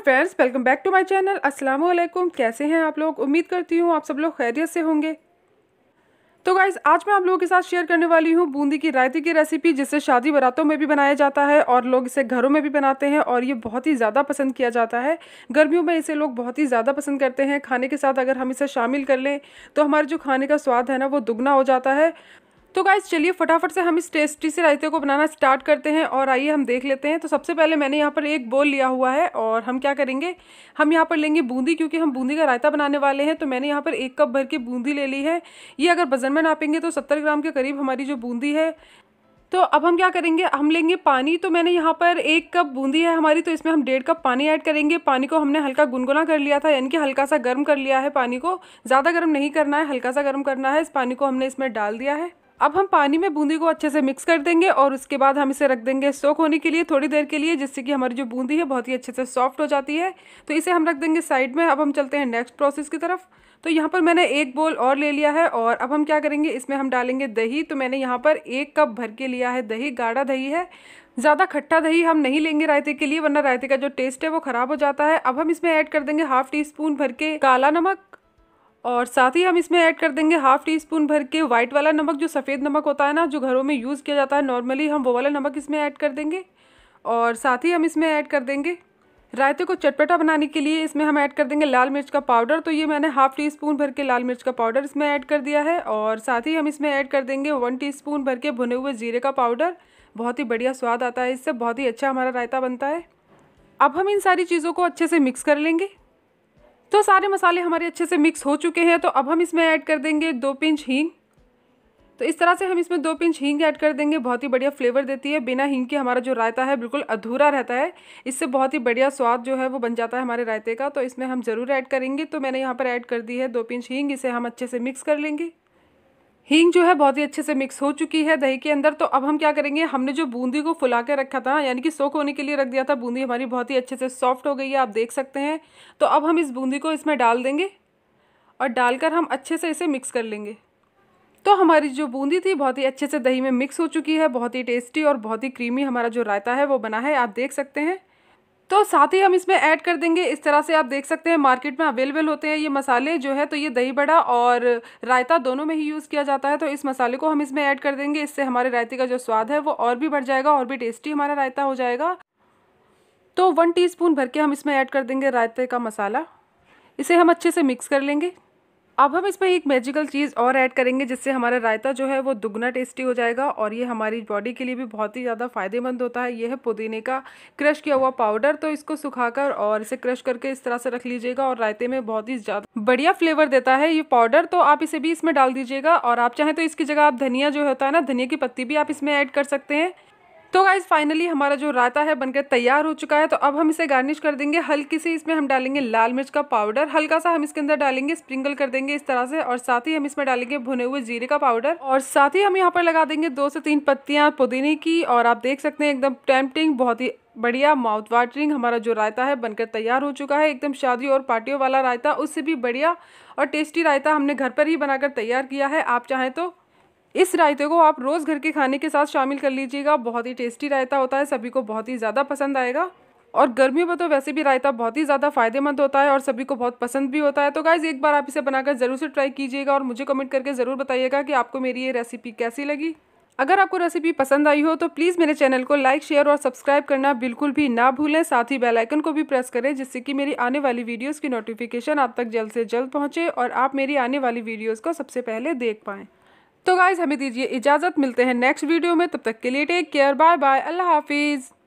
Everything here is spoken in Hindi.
hello friends welcome back to my channel अस्सलाम वालेकुम कैसे हैं आप लोग उम्मीद करती हूँ आप सब लोग खैरियत से होंगे तो गाइज आज मैं आप लोगों के साथ शेयर करने वाली हूँ बूंदी की रायते की रेसिपी जिसे शादी बरातों में भी बनाया जाता है और लोग इसे घरों में भी बनाते हैं और ये बहुत ही ज़्यादा पसंद किया जाता है गर्मियों में इसे लोग बहुत ही ज़्यादा पसंद करते हैं खाने के साथ अगर हम इसे शामिल कर लें तो हमारे जो खाने का स्वाद है ना वो दुगना हो जाता है तो गाइज चलिए फटाफट से हम इस टेस्टी से रायते को बनाना स्टार्ट करते हैं और आइए हम देख लेते हैं तो सबसे पहले मैंने यहाँ पर एक बोल लिया हुआ है और हम क्या करेंगे हम यहाँ पर लेंगे बूंदी क्योंकि हम बूंदी का रायता बनाने वाले हैं तो मैंने यहाँ पर एक कप भर के बूंदी ले ली है ये अगर वजन में नापेंगे तो सत्तर ग्राम के करीब हमारी जो बूंदी है तो अब हम क्या करेंगे हम लेंगे पानी तो मैंने यहाँ पर एक कप बूंदी है हमारी तो इसमें हम डेढ़ कप पानी ऐड करेंगे पानी को हमने हल्का गुनगुना कर लिया था यानी कि हल्का सा गर्म कर लिया है पानी को ज़्यादा गर्म नहीं करना है हल्का सा गर्म करना है इस पानी को हमने इसमें डाल दिया है अब हम पानी में बूंदी को अच्छे से मिक्स कर देंगे और उसके बाद हम इसे रख देंगे सोक होने के लिए थोड़ी देर के लिए जिससे कि हमारी जो बूंदी है बहुत ही अच्छे से सॉफ्ट हो जाती है तो इसे हम रख देंगे साइड में अब हम चलते हैं नेक्स्ट प्रोसेस की तरफ तो यहाँ पर मैंने एक बोल और ले लिया है और अब हम क्या करेंगे इसमें हम डालेंगे दही तो मैंने यहाँ पर एक कप भर के लिया है दही गाढ़ा दही है ज़्यादा खट्टा दही हम नहीं लेंगे रायते के लिए वरना रायते का जो टेस्ट है वो ख़राब हो जाता है अब हम इसमें ऐड कर देंगे हाफ़ टी स्पून भर के काला नमक और साथ ही हम इसमें ऐड कर देंगे हाफ़ टी स्पून भर के वाइट वाला नमक जो सफ़ेद नमक होता है ना जो घरों में यूज़ किया जाता है नॉर्मली हम वो वाला नमक इसमें ऐड कर देंगे और साथ ही हम इसमें ऐड कर देंगे रायते को चटपटा बनाने के लिए इसमें हम ऐड कर देंगे लाल मिर्च का पाउडर तो ये मैंने हाफ़ टी स्पून भर के लाल मिर्च का पाउडर इसमें ऐड कर दिया है और साथ ही हम इसमें ऐड कर देंगे वन टी स्पून भर के भुने हुए जीरे का पाउडर बहुत ही बढ़िया स्वाद आता है इससे बहुत ही अच्छा हमारा रायता बनता है अब हम इन सारी चीज़ों को अच्छे से मिक्स कर लेंगे तो सारे मसाले हमारे अच्छे से मिक्स हो चुके हैं तो अब हम इसमें ऐड कर देंगे दो पिंच हींग तो इस तरह से हम इसमें दो पिंच हींग ऐड कर देंगे बहुत ही बढ़िया फ्लेवर देती है बिना हींग के हमारा जो रायता है बिल्कुल अधूरा रहता है इससे बहुत ही बढ़िया स्वाद जो है वो बन जाता है हमारे रायते का तो इसमें हम ज़रूर ऐड करेंगे तो मैंने यहाँ पर ऐड कर दी है दो पिंच हींग इसे हम अच्छे से मिक्स कर लेंगे हींग जो है बहुत ही अच्छे से मिक्स हो चुकी है दही के अंदर तो अब हम क्या करेंगे हमने जो बूंदी को फुला के रखा था यानी कि सोख होने के लिए रख दिया था बूंदी हमारी बहुत ही अच्छे से सॉफ्ट हो गई है आप देख सकते हैं तो अब हम इस बूंदी को इसमें डाल देंगे और डालकर हम अच्छे से इसे मिक्स कर लेंगे तो हमारी जो बूंदी थी बहुत ही अच्छे से दही में मिक्स हो चुकी है बहुत ही टेस्टी और बहुत ही क्रीमी हमारा जो रायता है वो बना है आप देख सकते हैं तो साथ ही हम इसमें ऐड कर देंगे इस तरह से आप देख सकते हैं मार्केट में अवेलेबल होते हैं ये मसाले जो है तो ये दही बड़ा और रायता दोनों में ही यूज़ किया जाता है तो इस मसाले को हम इसमें ऐड कर देंगे इससे हमारे रायते का जो स्वाद है वो और भी बढ़ जाएगा और भी टेस्टी हमारा रायता हो जाएगा तो वन टी भर के हम इसमें ऐड कर देंगे रायते का मसाला इसे हम अच्छे से मिक्स कर लेंगे अब हम इसमें एक मैजिकल चीज़ और ऐड करेंगे जिससे हमारा रायता जो है वो दुगना टेस्टी हो जाएगा और ये हमारी बॉडी के लिए भी बहुत ही ज़्यादा फ़ायदेमंद होता है ये है पुदीने का क्रश किया हुआ पाउडर तो इसको सुखाकर और इसे क्रश करके इस तरह से रख लीजिएगा और रायते में बहुत ही ज़्यादा बढ़िया फ्लेवर देता है ये पाउडर तो आप इसे भी इसमें डाल दीजिएगा और आप चाहें तो इसकी जगह आप धनिया जो होता है ना धनिया की पत्ती भी आप इसमें ऐड कर सकते हैं तो गाइज़ फाइनली हमारा जो रायता है बनकर तैयार हो चुका है तो अब हम इसे गार्निश कर देंगे हल्की सी इसमें हम डालेंगे लाल मिर्च का पाउडर हल्का सा हम इसके अंदर डालेंगे स्प्रिंकल कर देंगे इस तरह से और साथ ही हम इसमें डालेंगे भुने हुए जीरे का पाउडर और साथ ही हम यहाँ पर लगा देंगे दो से तीन पत्तियाँ पुदीने की और आप देख सकते हैं एकदम टेम्पटिंग बहुत ही बढ़िया माउथ वाटरिंग हमारा जो रायता है बनकर तैयार हो चुका है एकदम शादी और पार्टियों वाला रायता उससे भी बढ़िया और टेस्टी रायता हमने घर पर ही बनाकर तैयार किया है आप चाहें तो इस रायते को आप रोज़ घर के खाने के साथ शामिल कर लीजिएगा बहुत ही टेस्टी रायता होता है सभी को बहुत ही ज़्यादा पसंद आएगा और गर्मियों में तो वैसे भी रायता बहुत ही ज़्यादा फायदेमंद होता है और सभी को बहुत पसंद भी होता है तो गाइज़ एक बार आप इसे बनाकर ज़रूर से ट्राई कीजिएगा और मुझे कमेंट करके ज़रूर बताइएगा कि आपको मेरी ये रेसिपी कैसी लगी अगर आपको रेसिपी पसंद आई हो तो प्लीज़ मेरे चैनल को लाइक शेयर और सब्सक्राइब करना बिल्कुल भी ना भूलें साथ ही बेल आइकन को भी प्रेस करें जिससे कि मेरी आने वाली वीडियोस की नोटिफिकेशन आप तक जल्द से जल्द पहुंचे और आप मेरी आने वाली वीडियोस को सबसे पहले देख पाएँ तो गाइज हमें दीजिए इजाज़त मिलते हैं नेक्स्ट वीडियो में तब तक के लिए टेक केयर बाय बाय अल्लाह हाफिज़